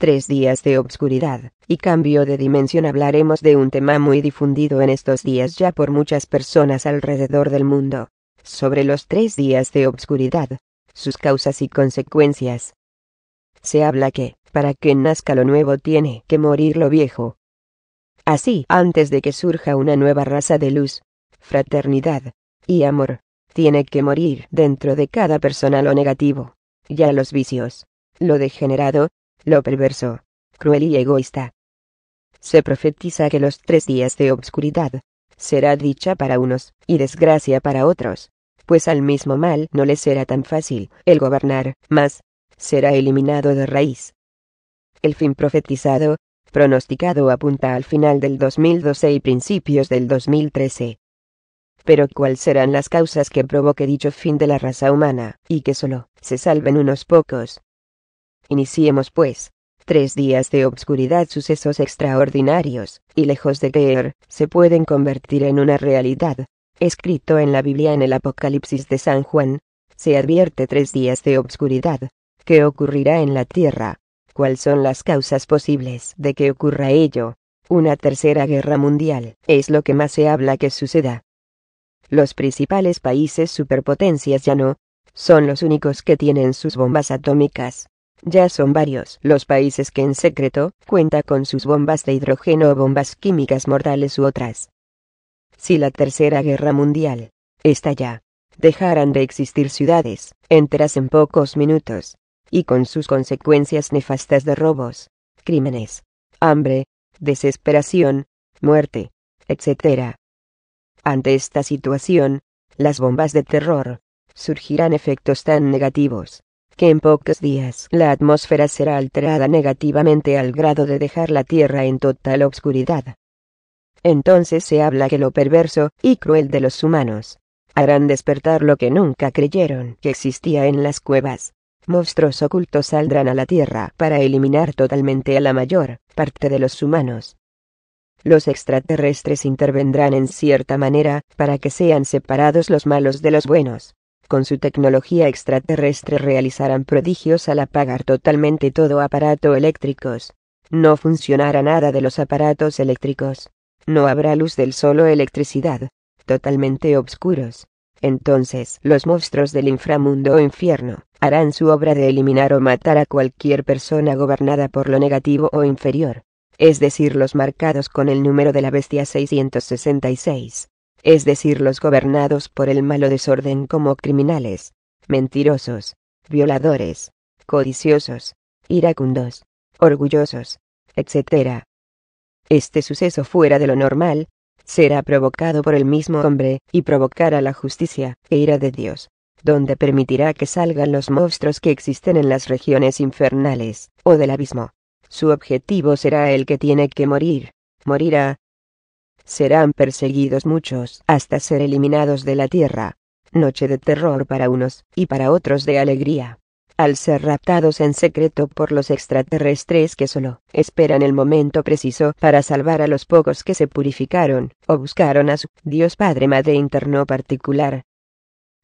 Tres días de obscuridad y cambio de dimensión hablaremos de un tema muy difundido en estos días ya por muchas personas alrededor del mundo. Sobre los tres días de obscuridad, sus causas y consecuencias. Se habla que, para que nazca lo nuevo tiene que morir lo viejo. Así, antes de que surja una nueva raza de luz, fraternidad y amor, tiene que morir dentro de cada persona lo negativo, ya los vicios, lo degenerado, lo perverso, cruel y egoísta. Se profetiza que los tres días de obscuridad será dicha para unos y desgracia para otros, pues al mismo mal no le será tan fácil el gobernar, mas será eliminado de raíz. El fin profetizado, pronosticado apunta al final del 2012 y principios del 2013. Pero ¿cuáles serán las causas que provoque dicho fin de la raza humana, y que solo se salven unos pocos? Iniciemos pues. Tres días de obscuridad, sucesos extraordinarios, y lejos de creer, se pueden convertir en una realidad. Escrito en la Biblia en el Apocalipsis de San Juan, se advierte tres días de obscuridad. ¿Qué ocurrirá en la tierra? ¿Cuáles son las causas posibles de que ocurra ello? Una tercera guerra mundial es lo que más se habla que suceda. Los principales países superpotencias ya no son los únicos que tienen sus bombas atómicas ya son varios los países que en secreto cuenta con sus bombas de hidrógeno o bombas químicas mortales u otras. Si la Tercera Guerra Mundial estalla, dejarán de existir ciudades enteras en pocos minutos, y con sus consecuencias nefastas de robos, crímenes, hambre, desesperación, muerte, etc. Ante esta situación, las bombas de terror surgirán efectos tan negativos que en pocos días la atmósfera será alterada negativamente al grado de dejar la Tierra en total oscuridad. Entonces se habla que lo perverso y cruel de los humanos harán despertar lo que nunca creyeron que existía en las cuevas. Monstruos ocultos saldrán a la Tierra para eliminar totalmente a la mayor parte de los humanos. Los extraterrestres intervendrán en cierta manera para que sean separados los malos de los buenos con su tecnología extraterrestre realizarán prodigios al apagar totalmente todo aparato eléctricos. No funcionará nada de los aparatos eléctricos. No habrá luz del solo electricidad. Totalmente obscuros. Entonces los monstruos del inframundo o infierno harán su obra de eliminar o matar a cualquier persona gobernada por lo negativo o inferior, es decir, los marcados con el número de la bestia 666 es decir, los gobernados por el malo desorden como criminales, mentirosos, violadores, codiciosos, iracundos, orgullosos, etc. Este suceso fuera de lo normal, será provocado por el mismo hombre, y provocará la justicia e ira de Dios, donde permitirá que salgan los monstruos que existen en las regiones infernales, o del abismo. Su objetivo será el que tiene que morir, morirá, serán perseguidos muchos hasta ser eliminados de la tierra. Noche de terror para unos, y para otros de alegría. Al ser raptados en secreto por los extraterrestres que solo esperan el momento preciso para salvar a los pocos que se purificaron, o buscaron a su Dios Padre Madre interno particular.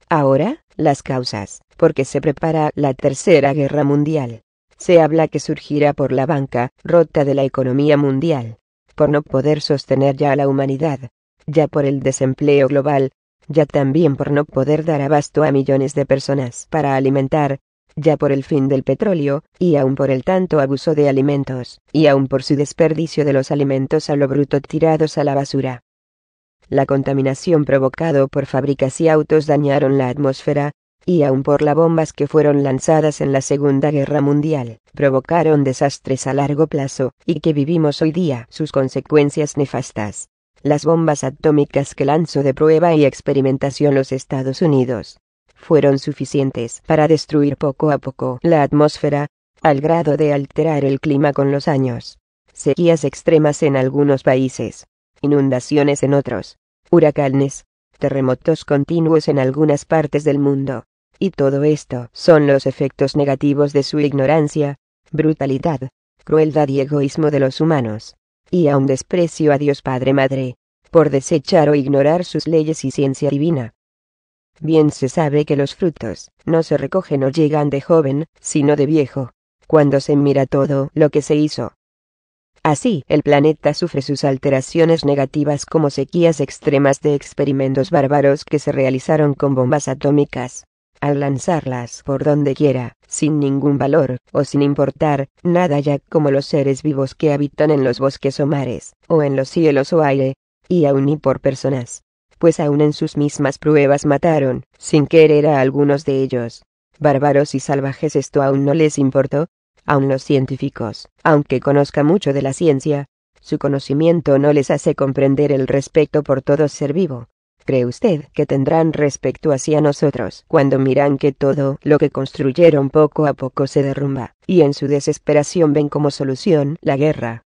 Ahora, las causas, porque se prepara la Tercera Guerra Mundial. Se habla que surgirá por la banca rota de la economía mundial por no poder sostener ya a la humanidad, ya por el desempleo global, ya también por no poder dar abasto a millones de personas para alimentar, ya por el fin del petróleo, y aún por el tanto abuso de alimentos, y aún por su desperdicio de los alimentos a lo bruto tirados a la basura. La contaminación provocado por fábricas y autos dañaron la atmósfera, y aun por las bombas que fueron lanzadas en la Segunda Guerra Mundial, provocaron desastres a largo plazo, y que vivimos hoy día sus consecuencias nefastas. Las bombas atómicas que lanzó de prueba y experimentación los Estados Unidos fueron suficientes para destruir poco a poco la atmósfera, al grado de alterar el clima con los años. Sequías extremas en algunos países, inundaciones en otros, huracanes, terremotos continuos en algunas partes del mundo, y todo esto son los efectos negativos de su ignorancia, brutalidad, crueldad y egoísmo de los humanos. Y a un desprecio a Dios Padre Madre, por desechar o ignorar sus leyes y ciencia divina. Bien se sabe que los frutos no se recogen o llegan de joven, sino de viejo, cuando se mira todo lo que se hizo. Así, el planeta sufre sus alteraciones negativas como sequías extremas de experimentos bárbaros que se realizaron con bombas atómicas, al lanzarlas por donde quiera, sin ningún valor, o sin importar, nada ya como los seres vivos que habitan en los bosques o mares, o en los cielos o aire, y aun y por personas. Pues aun en sus mismas pruebas mataron, sin querer a algunos de ellos. Bárbaros y salvajes esto aún no les importó, aun los científicos, aunque conozca mucho de la ciencia, su conocimiento no les hace comprender el respeto por todo ser vivo, cree usted que tendrán respecto hacia nosotros cuando miran que todo lo que construyeron poco a poco se derrumba, y en su desesperación ven como solución la guerra?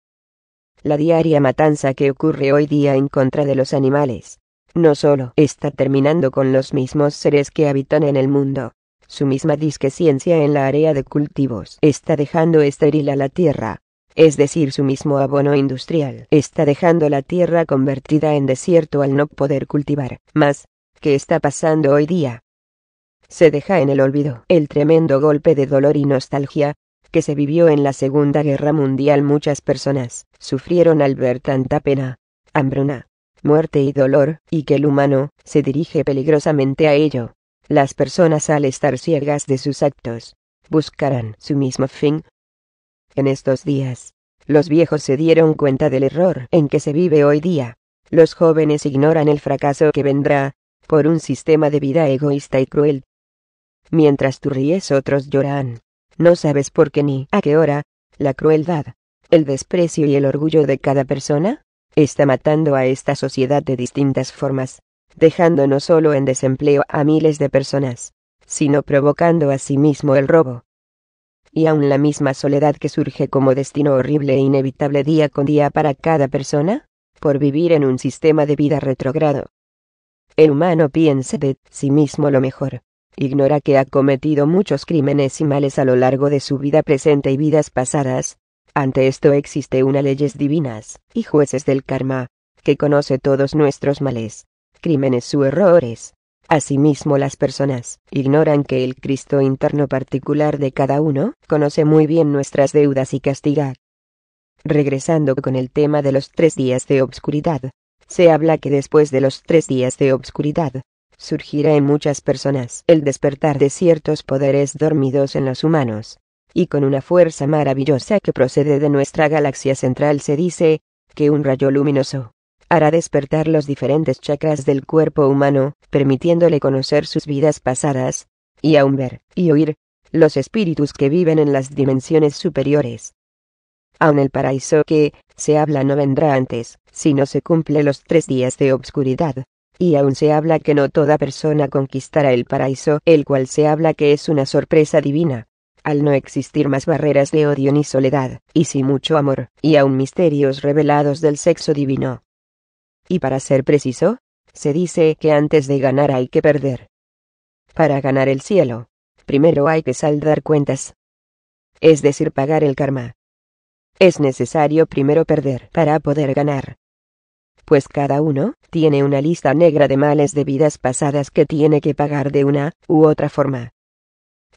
La diaria matanza que ocurre hoy día en contra de los animales, no solo está terminando con los mismos seres que habitan en el mundo, su misma disqueciencia en la área de cultivos está dejando estéril a la tierra, es decir su mismo abono industrial, está dejando la tierra convertida en desierto al no poder cultivar. Mas, ¿qué está pasando hoy día? Se deja en el olvido el tremendo golpe de dolor y nostalgia, que se vivió en la Segunda Guerra Mundial muchas personas sufrieron al ver tanta pena, hambruna, muerte y dolor, y que el humano se dirige peligrosamente a ello. Las personas al estar ciegas de sus actos, buscarán su mismo fin, en estos días, los viejos se dieron cuenta del error en que se vive hoy día. Los jóvenes ignoran el fracaso que vendrá, por un sistema de vida egoísta y cruel. Mientras tú ríes otros lloran. No sabes por qué ni a qué hora, la crueldad, el desprecio y el orgullo de cada persona, está matando a esta sociedad de distintas formas, dejando no solo en desempleo a miles de personas, sino provocando a sí mismo el robo, y aun la misma soledad que surge como destino horrible e inevitable día con día para cada persona, por vivir en un sistema de vida retrogrado. El humano piensa de sí mismo lo mejor, ignora que ha cometido muchos crímenes y males a lo largo de su vida presente y vidas pasadas. Ante esto existe una leyes divinas, y jueces del karma, que conoce todos nuestros males, crímenes u errores, Asimismo, las personas ignoran que el Cristo interno particular de cada uno conoce muy bien nuestras deudas y castiga. Regresando con el tema de los tres días de obscuridad, se habla que después de los tres días de obscuridad, surgirá en muchas personas el despertar de ciertos poderes dormidos en los humanos, y con una fuerza maravillosa que procede de nuestra galaxia central se dice, que un rayo luminoso, hará despertar los diferentes chakras del cuerpo humano, permitiéndole conocer sus vidas pasadas, y aún ver y oír los espíritus que viven en las dimensiones superiores. Aun el paraíso que se habla no vendrá antes, si no se cumple los tres días de obscuridad. Y aún se habla que no toda persona conquistará el paraíso, el cual se habla que es una sorpresa divina. Al no existir más barreras de odio ni soledad, y si mucho amor, y aún misterios revelados del sexo divino, y para ser preciso, se dice que antes de ganar hay que perder. Para ganar el cielo, primero hay que saldar cuentas. Es decir, pagar el karma. Es necesario primero perder para poder ganar. Pues cada uno tiene una lista negra de males de vidas pasadas que tiene que pagar de una u otra forma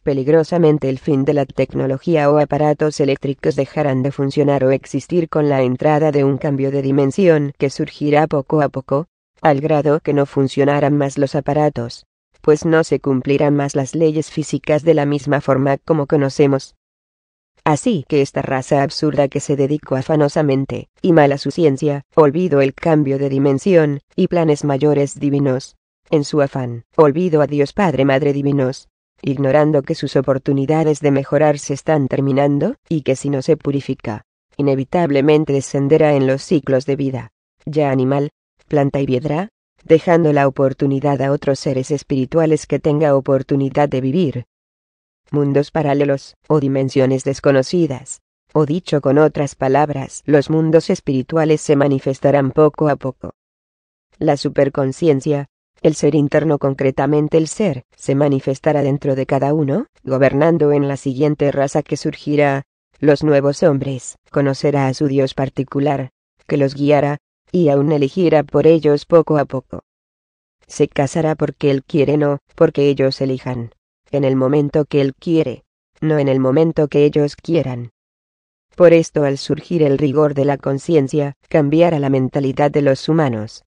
peligrosamente el fin de la tecnología o aparatos eléctricos dejarán de funcionar o existir con la entrada de un cambio de dimensión que surgirá poco a poco, al grado que no funcionarán más los aparatos, pues no se cumplirán más las leyes físicas de la misma forma como conocemos. Así que esta raza absurda que se dedicó afanosamente, y mal a su ciencia, olvido el cambio de dimensión, y planes mayores divinos. En su afán, olvido a Dios Padre Madre divinos, ignorando que sus oportunidades de mejorar se están terminando, y que si no se purifica, inevitablemente descenderá en los ciclos de vida, ya animal, planta y piedra, dejando la oportunidad a otros seres espirituales que tenga oportunidad de vivir. Mundos paralelos, o dimensiones desconocidas, o dicho con otras palabras, los mundos espirituales se manifestarán poco a poco. La superconciencia, el ser interno concretamente el ser, se manifestará dentro de cada uno, gobernando en la siguiente raza que surgirá, los nuevos hombres, conocerá a su Dios particular, que los guiará, y aún elegirá por ellos poco a poco. Se casará porque él quiere, no, porque ellos elijan, en el momento que él quiere, no en el momento que ellos quieran. Por esto al surgir el rigor de la conciencia, cambiará la mentalidad de los humanos,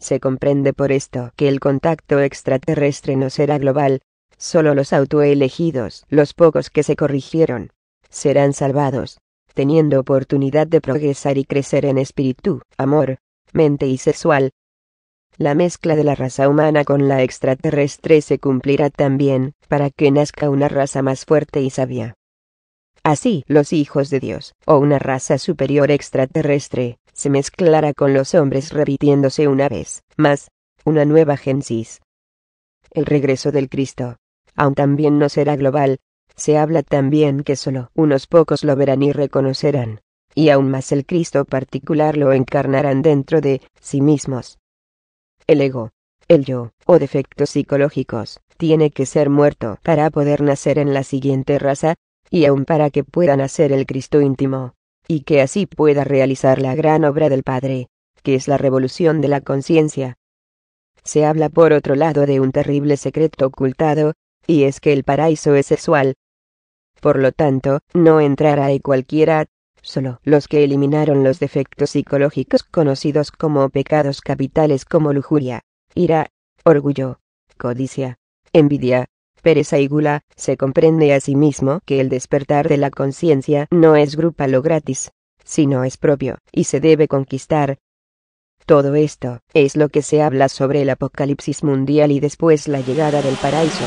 se comprende por esto que el contacto extraterrestre no será global, solo los autoelegidos, los pocos que se corrigieron, serán salvados, teniendo oportunidad de progresar y crecer en espíritu, amor, mente y sexual. La mezcla de la raza humana con la extraterrestre se cumplirá también, para que nazca una raza más fuerte y sabia. Así, los hijos de Dios, o una raza superior extraterrestre, se mezclará con los hombres repitiéndose una vez más, una nueva génesis. El regreso del Cristo, aun también no será global, se habla también que solo unos pocos lo verán y reconocerán, y aún más el Cristo particular lo encarnarán dentro de sí mismos. El ego, el yo, o defectos psicológicos, tiene que ser muerto para poder nacer en la siguiente raza, y aun para que puedan hacer el Cristo íntimo, y que así pueda realizar la gran obra del Padre, que es la revolución de la conciencia. Se habla por otro lado de un terrible secreto ocultado, y es que el paraíso es sexual. Por lo tanto, no entrará ahí cualquiera, solo los que eliminaron los defectos psicológicos conocidos como pecados capitales como lujuria, ira, orgullo, codicia, envidia, Pérez Aigula, se comprende a sí mismo que el despertar de la conciencia no es lo gratis, sino es propio, y se debe conquistar. Todo esto es lo que se habla sobre el apocalipsis mundial y después la llegada del paraíso.